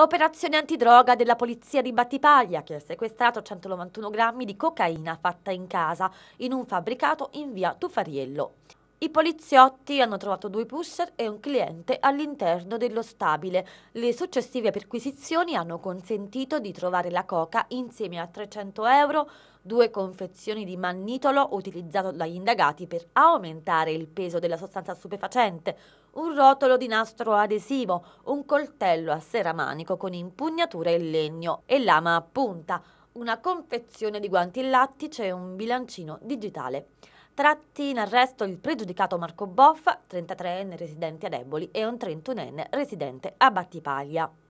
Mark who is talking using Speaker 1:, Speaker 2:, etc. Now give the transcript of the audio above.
Speaker 1: Operazione antidroga della polizia di Battipaglia che ha sequestrato 191 grammi di cocaina fatta in casa in un fabbricato in via Tufariello. I poliziotti hanno trovato due pusher e un cliente all'interno dello stabile. Le successive perquisizioni hanno consentito di trovare la coca insieme a 300 euro, due confezioni di mannitolo utilizzato dagli indagati per aumentare il peso della sostanza stupefacente, un rotolo di nastro adesivo, un coltello a sera manico con impugnatura in legno e lama a punta, una confezione di guanti in lattice e un bilancino digitale. Tratti in arresto il pregiudicato Marco Boffa, 33enne residente a Deboli, e un 31enne residente a Battipaglia.